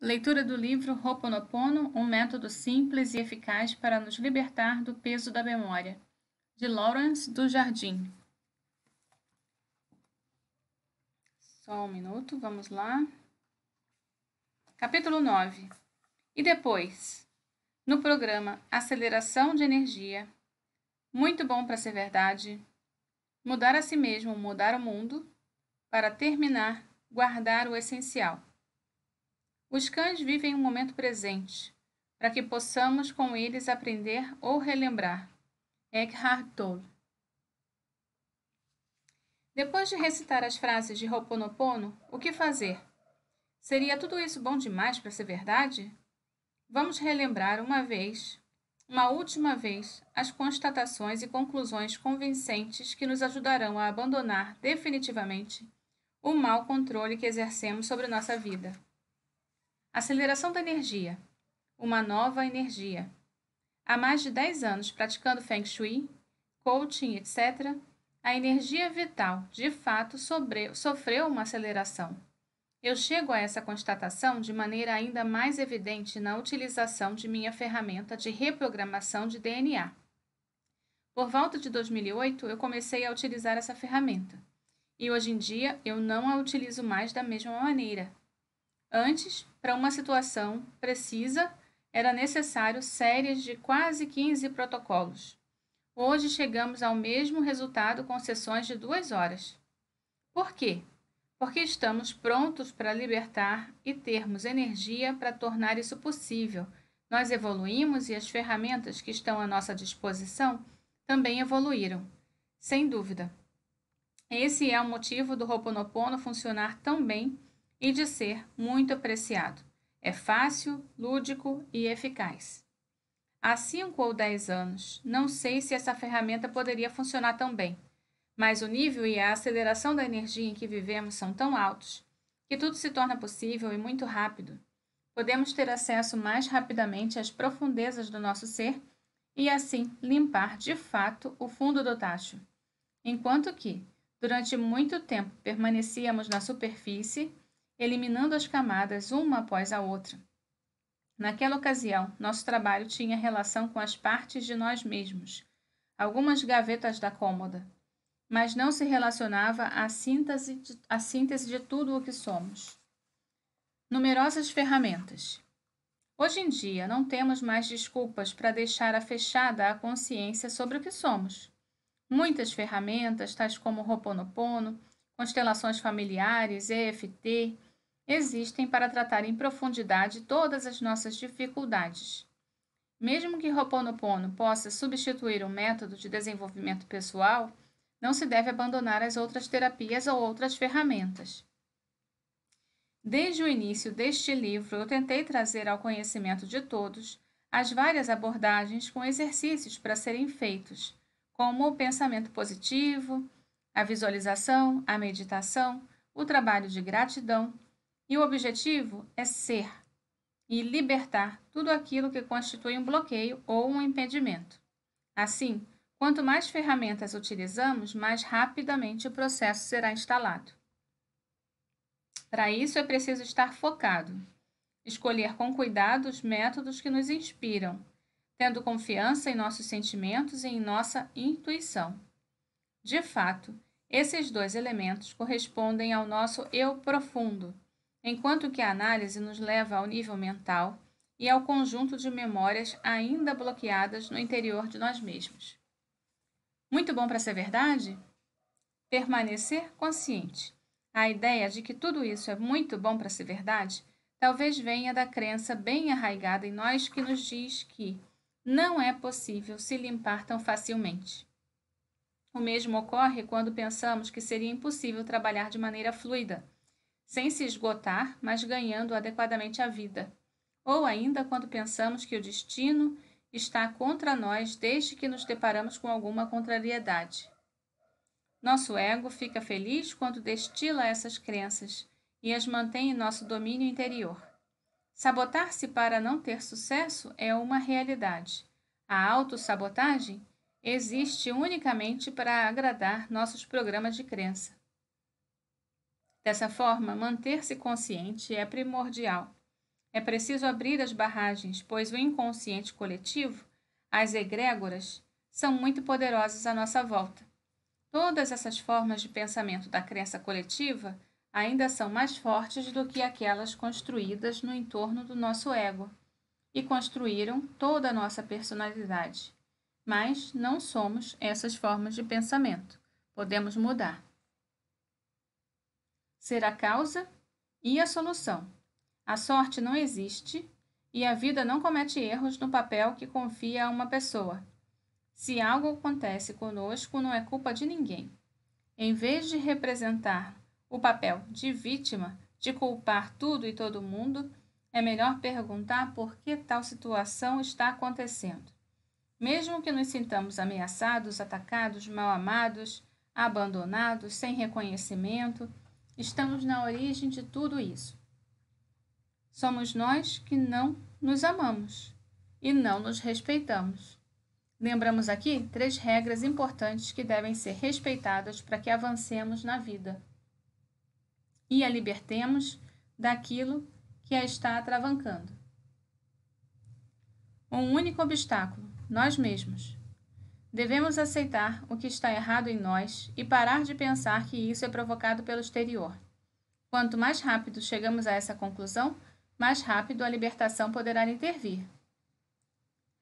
Leitura do livro Ho'oponopono, um método simples e eficaz para nos libertar do peso da memória, de Lawrence do Jardim. Só um minuto, vamos lá. Capítulo 9. E depois, no programa Aceleração de Energia, muito bom para ser verdade, mudar a si mesmo, mudar o mundo, para terminar, guardar o essencial. Os cães vivem o um momento presente, para que possamos com eles aprender ou relembrar. Eckhart Tolle. Depois de recitar as frases de Ho'oponopono, o que fazer? Seria tudo isso bom demais para ser verdade? Vamos relembrar uma vez, uma última vez, as constatações e conclusões convincentes que nos ajudarão a abandonar definitivamente o mau controle que exercemos sobre nossa vida. Aceleração da energia. Uma nova energia. Há mais de 10 anos praticando Feng Shui, coaching, etc., a energia vital, de fato, sobre, sofreu uma aceleração. Eu chego a essa constatação de maneira ainda mais evidente na utilização de minha ferramenta de reprogramação de DNA. Por volta de 2008, eu comecei a utilizar essa ferramenta. E hoje em dia, eu não a utilizo mais da mesma maneira, Antes, para uma situação precisa, era necessário séries de quase 15 protocolos. Hoje chegamos ao mesmo resultado com sessões de duas horas. Por quê? Porque estamos prontos para libertar e termos energia para tornar isso possível. Nós evoluímos e as ferramentas que estão à nossa disposição também evoluíram. Sem dúvida. Esse é o motivo do Roponopono funcionar tão bem e de ser muito apreciado. É fácil, lúdico e eficaz. Há 5 ou 10 anos, não sei se essa ferramenta poderia funcionar tão bem, mas o nível e a aceleração da energia em que vivemos são tão altos que tudo se torna possível e muito rápido. Podemos ter acesso mais rapidamente às profundezas do nosso ser e assim limpar de fato o fundo do tacho. Enquanto que, durante muito tempo, permanecíamos na superfície eliminando as camadas uma após a outra. Naquela ocasião, nosso trabalho tinha relação com as partes de nós mesmos, algumas gavetas da cômoda, mas não se relacionava à síntese de, à síntese de tudo o que somos. Numerosas ferramentas. Hoje em dia, não temos mais desculpas para deixar afechada a consciência sobre o que somos. Muitas ferramentas, tais como Roponopono, constelações familiares, EFT, existem para tratar em profundidade todas as nossas dificuldades. Mesmo que Pono possa substituir um método de desenvolvimento pessoal, não se deve abandonar as outras terapias ou outras ferramentas. Desde o início deste livro, eu tentei trazer ao conhecimento de todos as várias abordagens com exercícios para serem feitos, como o pensamento positivo, a visualização, a meditação, o trabalho de gratidão, e o objetivo é ser e libertar tudo aquilo que constitui um bloqueio ou um impedimento. Assim, quanto mais ferramentas utilizamos, mais rapidamente o processo será instalado. Para isso, é preciso estar focado, escolher com cuidado os métodos que nos inspiram, tendo confiança em nossos sentimentos e em nossa intuição. De fato, esses dois elementos correspondem ao nosso eu profundo enquanto que a análise nos leva ao nível mental e ao conjunto de memórias ainda bloqueadas no interior de nós mesmos. Muito bom para ser verdade? Permanecer consciente. A ideia de que tudo isso é muito bom para ser verdade talvez venha da crença bem arraigada em nós que nos diz que não é possível se limpar tão facilmente. O mesmo ocorre quando pensamos que seria impossível trabalhar de maneira fluida sem se esgotar, mas ganhando adequadamente a vida. Ou ainda quando pensamos que o destino está contra nós desde que nos deparamos com alguma contrariedade. Nosso ego fica feliz quando destila essas crenças e as mantém em nosso domínio interior. Sabotar-se para não ter sucesso é uma realidade. A autossabotagem existe unicamente para agradar nossos programas de crença. Dessa forma, manter-se consciente é primordial. É preciso abrir as barragens, pois o inconsciente coletivo, as egrégoras, são muito poderosas à nossa volta. Todas essas formas de pensamento da crença coletiva ainda são mais fortes do que aquelas construídas no entorno do nosso ego e construíram toda a nossa personalidade. Mas não somos essas formas de pensamento. Podemos mudar ser a causa e a solução. A sorte não existe e a vida não comete erros no papel que confia a uma pessoa. Se algo acontece conosco, não é culpa de ninguém. Em vez de representar o papel de vítima, de culpar tudo e todo mundo, é melhor perguntar por que tal situação está acontecendo. Mesmo que nos sintamos ameaçados, atacados, mal amados, abandonados, sem reconhecimento, Estamos na origem de tudo isso. Somos nós que não nos amamos e não nos respeitamos. Lembramos aqui três regras importantes que devem ser respeitadas para que avancemos na vida e a libertemos daquilo que a está atravancando. Um único obstáculo, nós mesmos. Devemos aceitar o que está errado em nós e parar de pensar que isso é provocado pelo exterior. Quanto mais rápido chegamos a essa conclusão, mais rápido a libertação poderá intervir.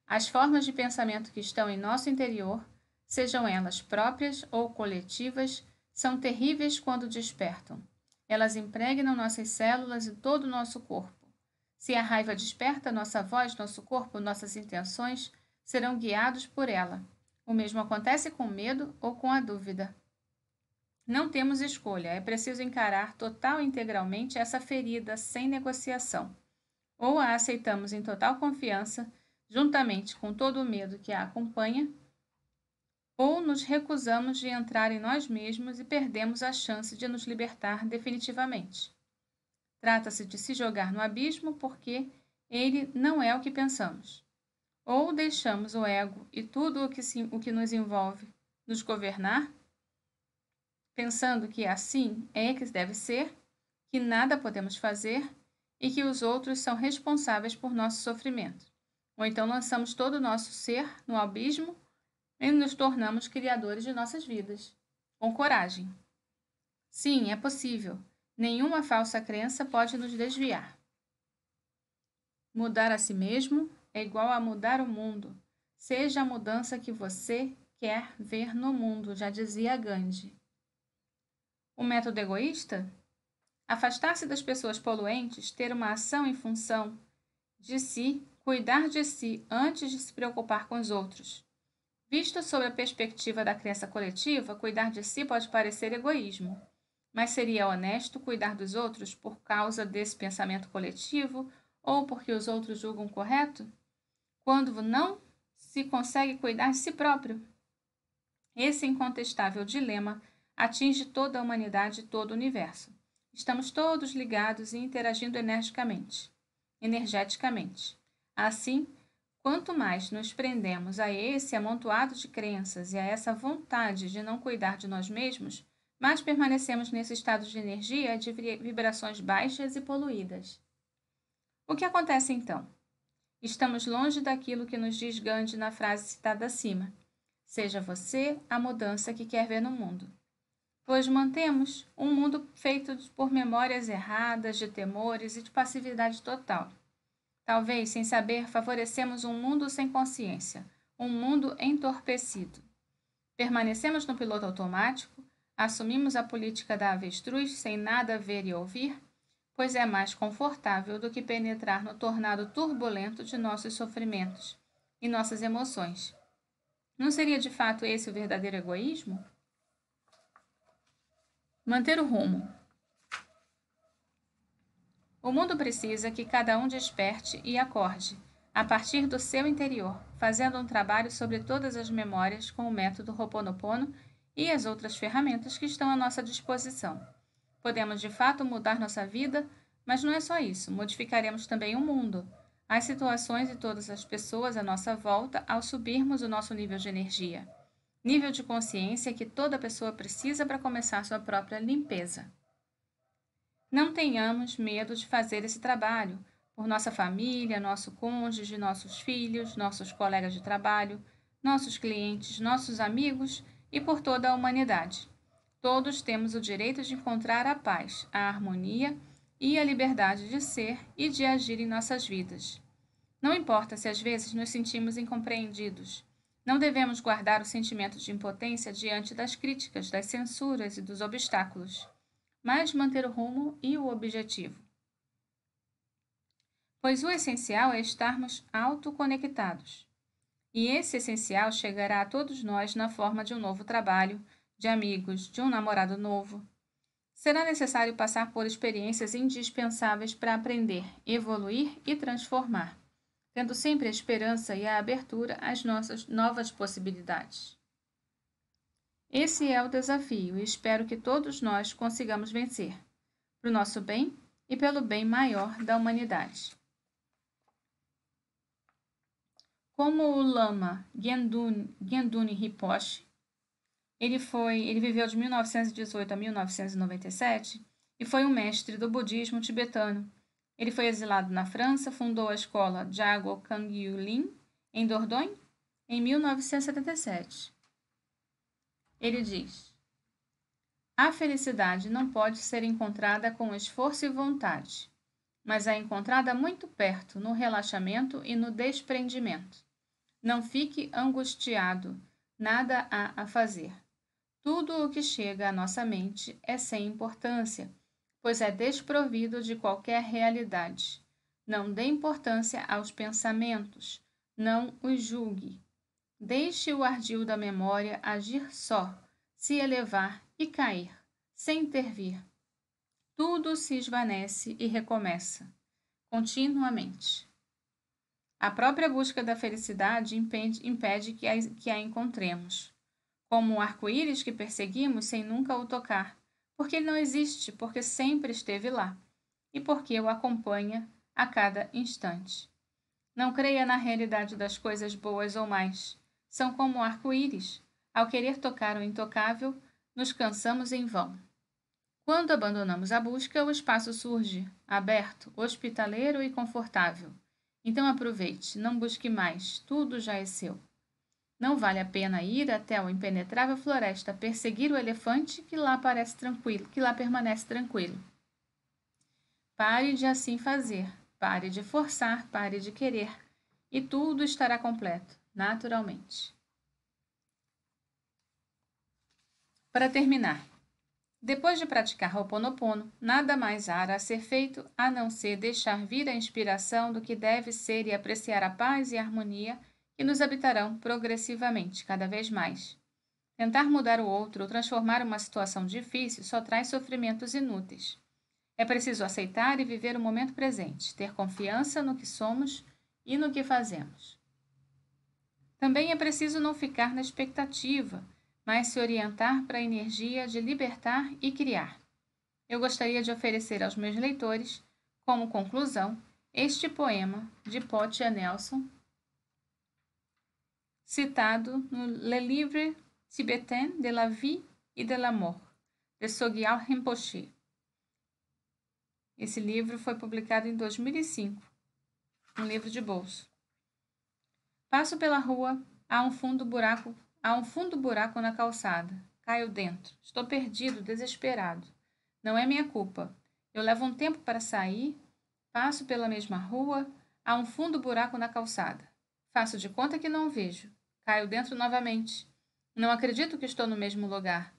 As formas de pensamento que estão em nosso interior, sejam elas próprias ou coletivas, são terríveis quando despertam. Elas impregnam nossas células e todo o nosso corpo. Se a raiva desperta, nossa voz, nosso corpo, nossas intenções serão guiados por ela. O mesmo acontece com o medo ou com a dúvida. Não temos escolha, é preciso encarar total e integralmente essa ferida sem negociação. Ou a aceitamos em total confiança, juntamente com todo o medo que a acompanha, ou nos recusamos de entrar em nós mesmos e perdemos a chance de nos libertar definitivamente. Trata-se de se jogar no abismo porque ele não é o que pensamos. Ou deixamos o ego e tudo o que, se, o que nos envolve nos governar, pensando que é assim é que deve ser, que nada podemos fazer e que os outros são responsáveis por nosso sofrimento. Ou então lançamos todo o nosso ser no abismo e nos tornamos criadores de nossas vidas. Com coragem. Sim, é possível. Nenhuma falsa crença pode nos desviar. Mudar a si mesmo é igual a mudar o mundo. Seja a mudança que você quer ver no mundo, já dizia Gandhi. O método egoísta? Afastar-se das pessoas poluentes, ter uma ação em função de si, cuidar de si antes de se preocupar com os outros. Visto sob a perspectiva da crença coletiva, cuidar de si pode parecer egoísmo, mas seria honesto cuidar dos outros por causa desse pensamento coletivo ou porque os outros julgam correto? quando não se consegue cuidar de si próprio. Esse incontestável dilema atinge toda a humanidade e todo o universo. Estamos todos ligados e interagindo energicamente, energeticamente. Assim, quanto mais nos prendemos a esse amontoado de crenças e a essa vontade de não cuidar de nós mesmos, mais permanecemos nesse estado de energia de vibrações baixas e poluídas. O que acontece então? Estamos longe daquilo que nos diz Gandhi na frase citada acima. Seja você a mudança que quer ver no mundo. Pois mantemos um mundo feito por memórias erradas, de temores e de passividade total. Talvez, sem saber, favorecemos um mundo sem consciência, um mundo entorpecido. Permanecemos no piloto automático, assumimos a política da avestruz sem nada ver e ouvir pois é mais confortável do que penetrar no tornado turbulento de nossos sofrimentos e nossas emoções. Não seria de fato esse o verdadeiro egoísmo? Manter o rumo. O mundo precisa que cada um desperte e acorde, a partir do seu interior, fazendo um trabalho sobre todas as memórias com o método Roponopono e as outras ferramentas que estão à nossa disposição. Podemos de fato mudar nossa vida, mas não é só isso, modificaremos também o mundo, as situações e todas as pessoas à nossa volta ao subirmos o nosso nível de energia. Nível de consciência que toda pessoa precisa para começar sua própria limpeza. Não tenhamos medo de fazer esse trabalho por nossa família, nosso cônjuge, nossos filhos, nossos colegas de trabalho, nossos clientes, nossos amigos e por toda a humanidade. Todos temos o direito de encontrar a paz, a harmonia e a liberdade de ser e de agir em nossas vidas. Não importa se às vezes nos sentimos incompreendidos. Não devemos guardar o sentimento de impotência diante das críticas, das censuras e dos obstáculos, mas manter o rumo e o objetivo. Pois o essencial é estarmos autoconectados. E esse essencial chegará a todos nós na forma de um novo trabalho, de amigos, de um namorado novo. Será necessário passar por experiências indispensáveis para aprender, evoluir e transformar, tendo sempre a esperança e a abertura às nossas novas possibilidades. Esse é o desafio e espero que todos nós consigamos vencer, para o nosso bem e pelo bem maior da humanidade. Como o lama Gendun, Gendun Rinpoche ele foi, ele viveu de 1918 a 1997 e foi um mestre do budismo tibetano. Ele foi exilado na França, fundou a escola Jago Kangyu Lin em Dordogne em 1977. Ele diz: A felicidade não pode ser encontrada com esforço e vontade, mas é encontrada muito perto, no relaxamento e no desprendimento. Não fique angustiado, nada há a fazer. Tudo o que chega à nossa mente é sem importância, pois é desprovido de qualquer realidade. Não dê importância aos pensamentos, não os julgue. Deixe o ardil da memória agir só, se elevar e cair, sem intervir. Tudo se esvanece e recomeça, continuamente. A própria busca da felicidade impede, impede que, a, que a encontremos como o arco-íris que perseguimos sem nunca o tocar, porque ele não existe, porque sempre esteve lá, e porque o acompanha a cada instante. Não creia na realidade das coisas boas ou mais. São como arco-íris. Ao querer tocar o intocável, nos cansamos em vão. Quando abandonamos a busca, o espaço surge, aberto, hospitaleiro e confortável. Então aproveite, não busque mais, tudo já é seu. Não vale a pena ir até a impenetrável floresta perseguir o elefante que lá parece tranquilo, que lá permanece tranquilo. Pare de assim fazer, pare de forçar, pare de querer, e tudo estará completo, naturalmente. Para terminar, depois de praticar Ho'oponopono, nada mais há a ser feito a não ser deixar vir a inspiração do que deve ser e apreciar a paz e a harmonia que nos habitarão progressivamente, cada vez mais. Tentar mudar o outro ou transformar uma situação difícil só traz sofrimentos inúteis. É preciso aceitar e viver o momento presente, ter confiança no que somos e no que fazemos. Também é preciso não ficar na expectativa, mas se orientar para a energia de libertar e criar. Eu gostaria de oferecer aos meus leitores, como conclusão, este poema de Potia Nelson citado no Le Livre Tibetain de la Vie e de la Mort, de Sogyal Rinpoche. Esse livro foi publicado em 2005, um livro de bolso. Passo pela rua, há um fundo buraco, há um fundo buraco na calçada. Caio dentro. Estou perdido, desesperado. Não é minha culpa. Eu levo um tempo para sair, passo pela mesma rua, há um fundo buraco na calçada. Faço de conta que não vejo. Caio dentro novamente. Não acredito que estou no mesmo lugar.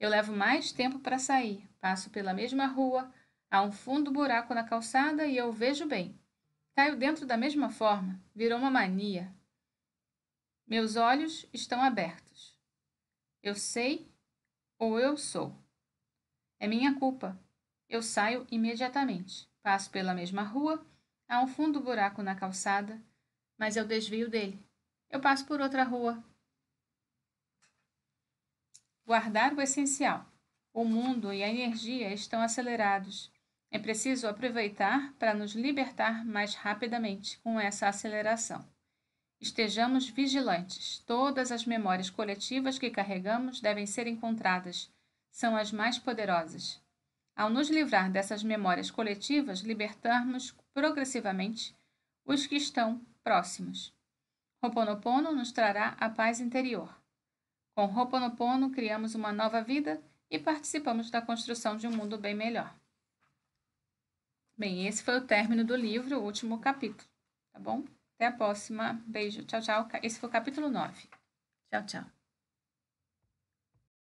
Eu levo mais tempo para sair. Passo pela mesma rua. Há um fundo buraco na calçada e eu vejo bem. Caio dentro da mesma forma. Virou uma mania. Meus olhos estão abertos. Eu sei ou eu sou. É minha culpa. Eu saio imediatamente. Passo pela mesma rua. Há um fundo buraco na calçada mas eu desvio dele. Eu passo por outra rua. Guardar o essencial. O mundo e a energia estão acelerados. É preciso aproveitar para nos libertar mais rapidamente com essa aceleração. Estejamos vigilantes. Todas as memórias coletivas que carregamos devem ser encontradas. São as mais poderosas. Ao nos livrar dessas memórias coletivas, libertamos progressivamente os que estão próximos. Ho'oponopono nos trará a paz interior. Com Ho'oponopono criamos uma nova vida e participamos da construção de um mundo bem melhor. Bem, esse foi o término do livro, o último capítulo, tá bom? Até a próxima. Beijo. Tchau, tchau. Esse foi o capítulo 9. Tchau, tchau.